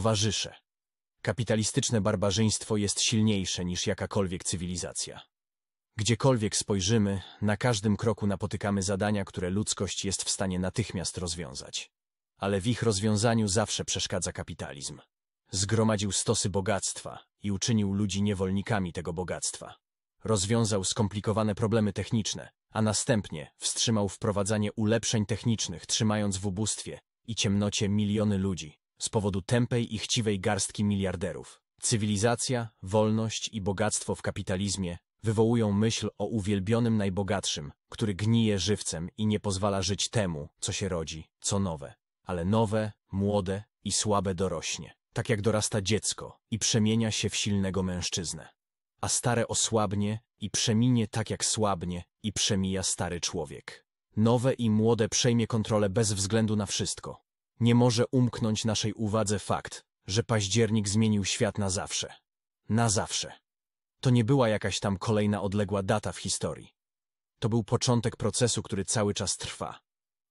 Towarzysze, kapitalistyczne barbarzyństwo jest silniejsze niż jakakolwiek cywilizacja. Gdziekolwiek spojrzymy, na każdym kroku napotykamy zadania, które ludzkość jest w stanie natychmiast rozwiązać. Ale w ich rozwiązaniu zawsze przeszkadza kapitalizm. Zgromadził stosy bogactwa i uczynił ludzi niewolnikami tego bogactwa. Rozwiązał skomplikowane problemy techniczne, a następnie wstrzymał wprowadzanie ulepszeń technicznych, trzymając w ubóstwie i ciemnocie miliony ludzi, z powodu tępej i chciwej garstki miliarderów. Cywilizacja, wolność i bogactwo w kapitalizmie wywołują myśl o uwielbionym najbogatszym, który gnije żywcem i nie pozwala żyć temu, co się rodzi, co nowe. Ale nowe, młode i słabe dorośnie, tak jak dorasta dziecko i przemienia się w silnego mężczyznę. A stare osłabnie i przeminie tak jak słabnie i przemija stary człowiek. Nowe i młode przejmie kontrolę bez względu na wszystko, nie może umknąć naszej uwadze fakt, że październik zmienił świat na zawsze. Na zawsze. To nie była jakaś tam kolejna odległa data w historii. To był początek procesu, który cały czas trwa.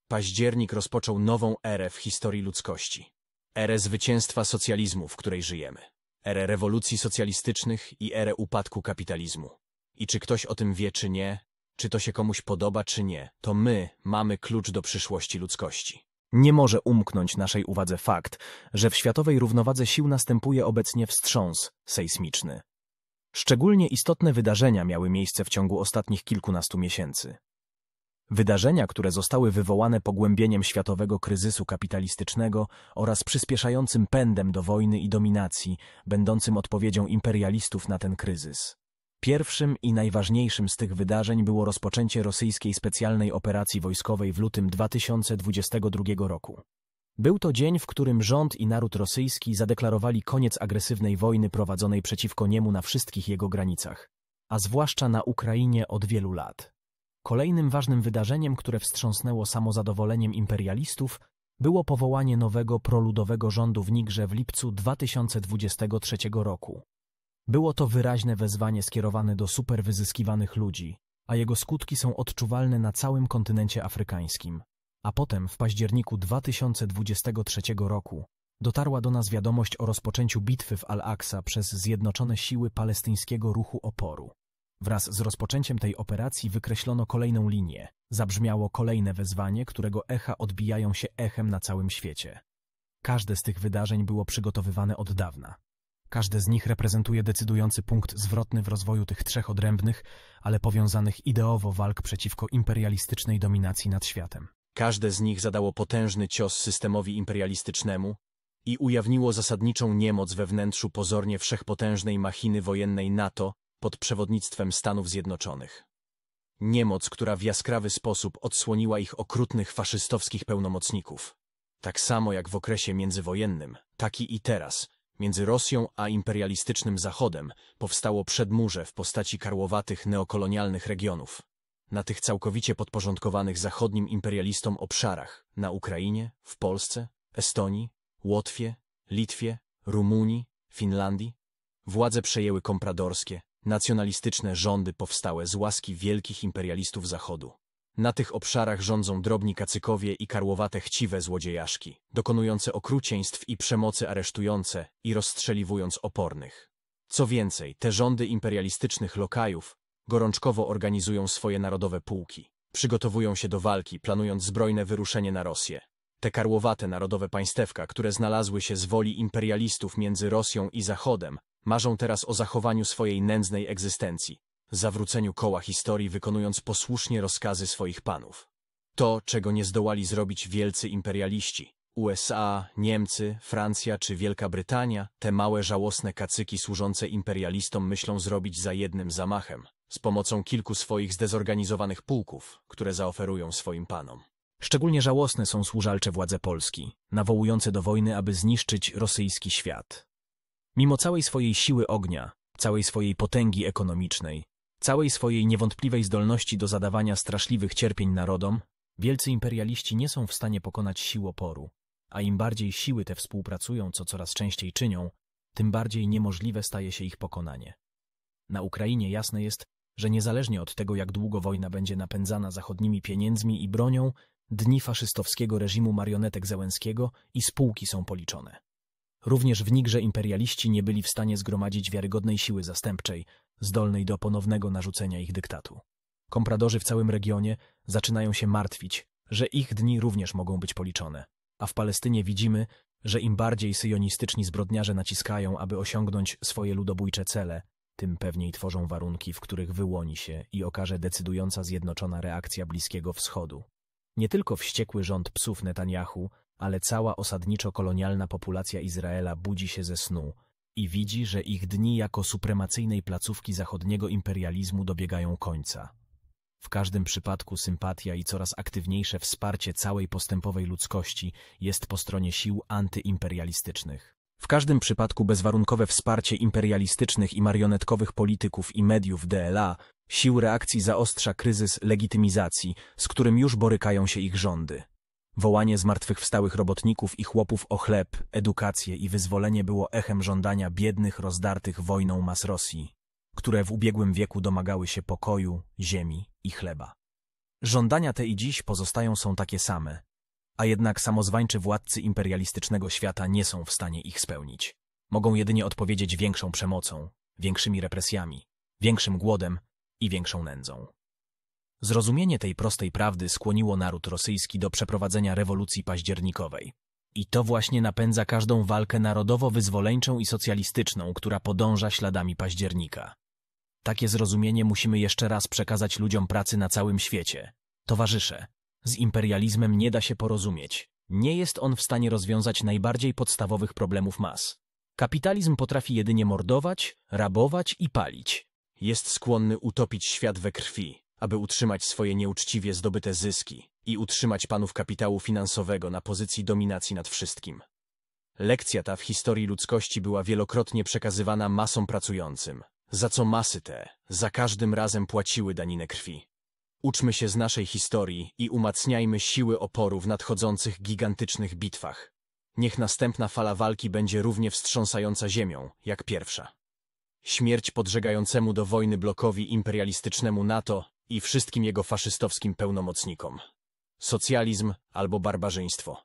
Październik rozpoczął nową erę w historii ludzkości. Erę zwycięstwa socjalizmu, w której żyjemy. Erę rewolucji socjalistycznych i erę upadku kapitalizmu. I czy ktoś o tym wie, czy nie, czy to się komuś podoba, czy nie, to my mamy klucz do przyszłości ludzkości. Nie może umknąć naszej uwadze fakt, że w światowej równowadze sił następuje obecnie wstrząs sejsmiczny. Szczególnie istotne wydarzenia miały miejsce w ciągu ostatnich kilkunastu miesięcy. Wydarzenia, które zostały wywołane pogłębieniem światowego kryzysu kapitalistycznego oraz przyspieszającym pędem do wojny i dominacji, będącym odpowiedzią imperialistów na ten kryzys. Pierwszym i najważniejszym z tych wydarzeń było rozpoczęcie rosyjskiej specjalnej operacji wojskowej w lutym 2022 roku. Był to dzień, w którym rząd i naród rosyjski zadeklarowali koniec agresywnej wojny prowadzonej przeciwko niemu na wszystkich jego granicach, a zwłaszcza na Ukrainie od wielu lat. Kolejnym ważnym wydarzeniem, które wstrząsnęło samozadowoleniem imperialistów, było powołanie nowego proludowego rządu w Nigrze w lipcu 2023 roku. Było to wyraźne wezwanie skierowane do superwyzyskiwanych ludzi, a jego skutki są odczuwalne na całym kontynencie afrykańskim. A potem w październiku 2023 roku dotarła do nas wiadomość o rozpoczęciu bitwy w Al-Aqsa przez Zjednoczone Siły Palestyńskiego Ruchu Oporu. Wraz z rozpoczęciem tej operacji wykreślono kolejną linię, zabrzmiało kolejne wezwanie, którego echa odbijają się echem na całym świecie. Każde z tych wydarzeń było przygotowywane od dawna. Każde z nich reprezentuje decydujący punkt zwrotny w rozwoju tych trzech odrębnych, ale powiązanych ideowo walk przeciwko imperialistycznej dominacji nad światem. Każde z nich zadało potężny cios systemowi imperialistycznemu i ujawniło zasadniczą niemoc we wnętrzu pozornie wszechpotężnej machiny wojennej NATO pod przewodnictwem Stanów Zjednoczonych. Niemoc, która w jaskrawy sposób odsłoniła ich okrutnych faszystowskich pełnomocników. Tak samo jak w okresie międzywojennym, taki i teraz – Między Rosją a imperialistycznym Zachodem powstało przedmurze w postaci karłowatych neokolonialnych regionów. Na tych całkowicie podporządkowanych zachodnim imperialistom obszarach na Ukrainie, w Polsce, Estonii, Łotwie, Litwie, Rumunii, Finlandii władze przejęły kompradorskie, nacjonalistyczne rządy powstałe z łaski wielkich imperialistów Zachodu. Na tych obszarach rządzą drobni kacykowie i karłowate chciwe złodziejaszki, dokonujące okrucieństw i przemocy aresztujące i rozstrzeliwując opornych. Co więcej, te rządy imperialistycznych lokajów gorączkowo organizują swoje narodowe pułki. Przygotowują się do walki, planując zbrojne wyruszenie na Rosję. Te karłowate narodowe państewka, które znalazły się z woli imperialistów między Rosją i Zachodem, marzą teraz o zachowaniu swojej nędznej egzystencji, zawróceniu koła historii wykonując posłusznie rozkazy swoich panów. To, czego nie zdołali zrobić wielcy imperialiści. USA, Niemcy, Francja czy Wielka Brytania, te małe żałosne kacyki służące imperialistom myślą zrobić za jednym zamachem, z pomocą kilku swoich zdezorganizowanych pułków, które zaoferują swoim panom. Szczególnie żałosne są służalcze władze Polski, nawołujące do wojny, aby zniszczyć rosyjski świat. Mimo całej swojej siły ognia, całej swojej potęgi ekonomicznej, całej swojej niewątpliwej zdolności do zadawania straszliwych cierpień narodom, wielcy imperialiści nie są w stanie pokonać sił oporu, a im bardziej siły te współpracują, co coraz częściej czynią, tym bardziej niemożliwe staje się ich pokonanie. Na Ukrainie jasne jest, że niezależnie od tego, jak długo wojna będzie napędzana zachodnimi pieniędzmi i bronią, dni faszystowskiego reżimu marionetek Zełenskiego i spółki są policzone. Również w Nigrze imperialiści nie byli w stanie zgromadzić wiarygodnej siły zastępczej, zdolnej do ponownego narzucenia ich dyktatu. Kompradorzy w całym regionie zaczynają się martwić, że ich dni również mogą być policzone. A w Palestynie widzimy, że im bardziej syjonistyczni zbrodniarze naciskają, aby osiągnąć swoje ludobójcze cele, tym pewniej tworzą warunki, w których wyłoni się i okaże decydująca zjednoczona reakcja Bliskiego Wschodu. Nie tylko wściekły rząd psów Netanyahu ale cała osadniczo-kolonialna populacja Izraela budzi się ze snu i widzi, że ich dni jako supremacyjnej placówki zachodniego imperializmu dobiegają końca. W każdym przypadku sympatia i coraz aktywniejsze wsparcie całej postępowej ludzkości jest po stronie sił antyimperialistycznych. W każdym przypadku bezwarunkowe wsparcie imperialistycznych i marionetkowych polityków i mediów DLA sił reakcji zaostrza kryzys legitymizacji, z którym już borykają się ich rządy. Wołanie zmartwychwstałych robotników i chłopów o chleb, edukację i wyzwolenie było echem żądania biednych, rozdartych wojną mas Rosji, które w ubiegłym wieku domagały się pokoju, ziemi i chleba. Żądania te i dziś pozostają są takie same, a jednak samozwańczy władcy imperialistycznego świata nie są w stanie ich spełnić. Mogą jedynie odpowiedzieć większą przemocą, większymi represjami, większym głodem i większą nędzą. Zrozumienie tej prostej prawdy skłoniło naród rosyjski do przeprowadzenia rewolucji październikowej. I to właśnie napędza każdą walkę narodowo-wyzwoleńczą i socjalistyczną, która podąża śladami października. Takie zrozumienie musimy jeszcze raz przekazać ludziom pracy na całym świecie. Towarzysze, z imperializmem nie da się porozumieć. Nie jest on w stanie rozwiązać najbardziej podstawowych problemów mas. Kapitalizm potrafi jedynie mordować, rabować i palić. Jest skłonny utopić świat we krwi, aby utrzymać swoje nieuczciwie zdobyte zyski i utrzymać panów kapitału finansowego na pozycji dominacji nad wszystkim. Lekcja ta w historii ludzkości była wielokrotnie przekazywana masom pracującym, za co masy te za każdym razem płaciły daninę krwi. Uczmy się z naszej historii i umacniajmy siły oporu w nadchodzących gigantycznych bitwach. Niech następna fala walki będzie równie wstrząsająca ziemią, jak pierwsza. Śmierć podżegającemu do wojny blokowi imperialistycznemu NATO i wszystkim jego faszystowskim pełnomocnikom. Socjalizm albo barbarzyństwo.